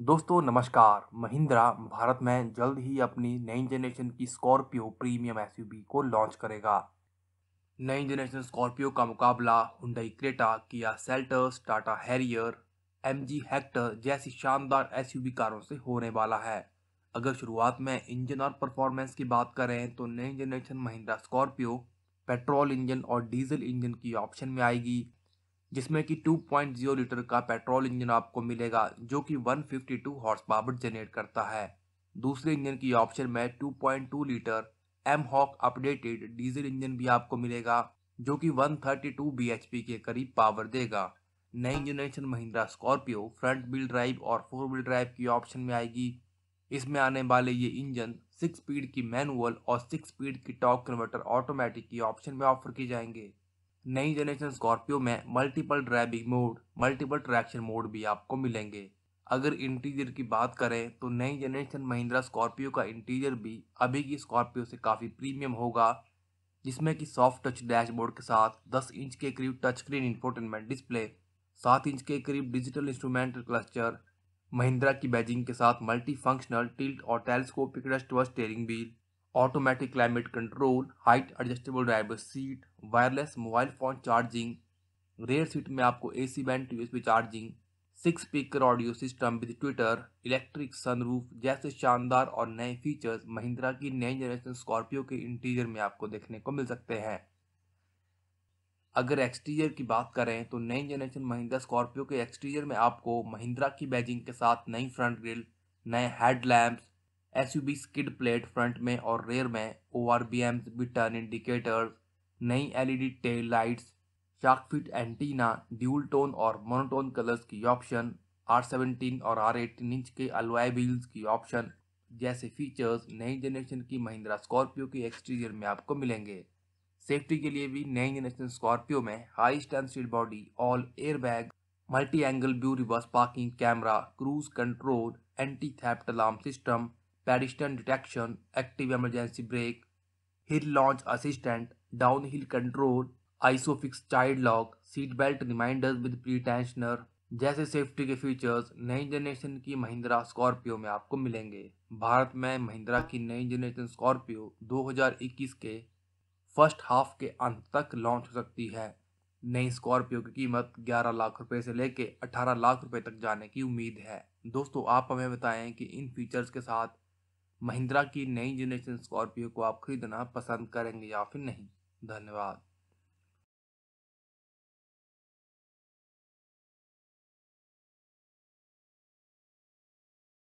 दोस्तों नमस्कार महिंद्रा भारत में जल्द ही अपनी नई जनरेशन की स्कॉर्पियो प्रीमियम एसयूवी को लॉन्च करेगा नई जनरेशन स्कॉर्पियो का मुकाबला Hyundai Creta Kia Seltos Tata Harrier MG Hector जैसी शानदार एसयूवी कारों से होने वाला है अगर शुरुआत में इंजन और परफॉर्मेंस की बात करें तो नई generation Mahindra Scorpio petrol engine और डीजल इंजन की ऑप्शन में आएगी जिसमें कि 2.0 लीटर का पेट्रोल इंजन आपको मिलेगा जो कि 152 हॉर्स पावर जनरेट करता है दूसरे इंजन की ऑप्शन में 2.2 litre m hawk updated diesel engine भी आपको मिलेगा जो कि 132 bhp के करीब पावर देगा नई generation Mahindra Scorpio front wheel drive और फोर व्हील ड्राइव की ऑप्शन में आएगी इसमें आने वाले ये इंजन सिक्स स्पीड की मैनुअल और सिक्स स्पीड की टॉक कन्वर्टर ऑटोमेटिक की ऑप्शन में ऑफर किए जाएंगे नई जनरेशन स्कॉर्पियो में multiple driving mode multiple traction mode भी आपको मिलेंगे अगर इंटीरियर की बात करें तो नई जनरेशन महिंद्रा स्कॉर्पियो का इंटीरियर भी अभी की स्कॉर्पियो से काफ़ी प्रीमियम होगा जिसमें कि सॉफ्ट टच डैशबोर्ड के साथ 10 इंच के करीब touch screen infotainment display 7 inch के करीब डिजिटल इंस्ट्रूमेंट क्लस्टर महिंद्रा की बैजिंग के साथ मल्टी फंक्शनल टिल्ट और टेलीस्कोपिक रस्ट व steering wheel automatic climate control, height adjustable driver seat, wireless mobile phone charging, rear seat में आपको AC band USB charging, six speaker audio system with tweeter electric sunroof जैसे शानदार और नए features Mahindra की नई जनरेशन स्कॉर्पियो के इंटीरियर में आपको देखने को मिल सकते हैं अगर एक्सटीरियर की बात करें तो नई जनरेशन महिंद्रा स्कॉर्पियो के एक्सटीरियर में आपको महिंद्रा की बैजिंग के साथ नई फ्रंट ग्रिल नए headlamps s skid plate front में और रेयर में O R B M B turn indicators नई LED tail lights shark fin antenna dual tone और मोनोटोन कलर्स की ऑप्शन आर सेवनटीन और आर एटीन इंच के alloy wheels की option जैसे फीचर्स नई जनरेशन की महिंद्रा स्कॉर्पियो के एक्सटीरियर में आपको मिलेंगे सेफ्टी के लिए भी नई जनरेशन स्कॉर्पियो में high strength steel body all air bag multi angle view reverse parking camera cruise control anti theft alarm system detection active emergency brake hill launch assistant down hill control ISOFIX child lock seat belt reminder with pre tensioner जैसे safety के features नई generation की Mahindra Scorpio में आपको मिलेंगे भारत में महिंद्रा की नई जनरेशन स्कॉर्पियो 2021 के फर्स्ट हाफ के अंत तक लॉन्च हो सकती है नई स्कॉर्पियो की कीमत 11 लाख रुपए से लेकर 18 लाख रुपए तक जाने की उम्मीद है दोस्तों आप हमें बताएं कि इन फीचर्स के साथ महिंद्रा की नई जनरेशन स्कॉर्पियो को आप खरीदना पसंद करेंगे या फिर नहीं धन्यवाद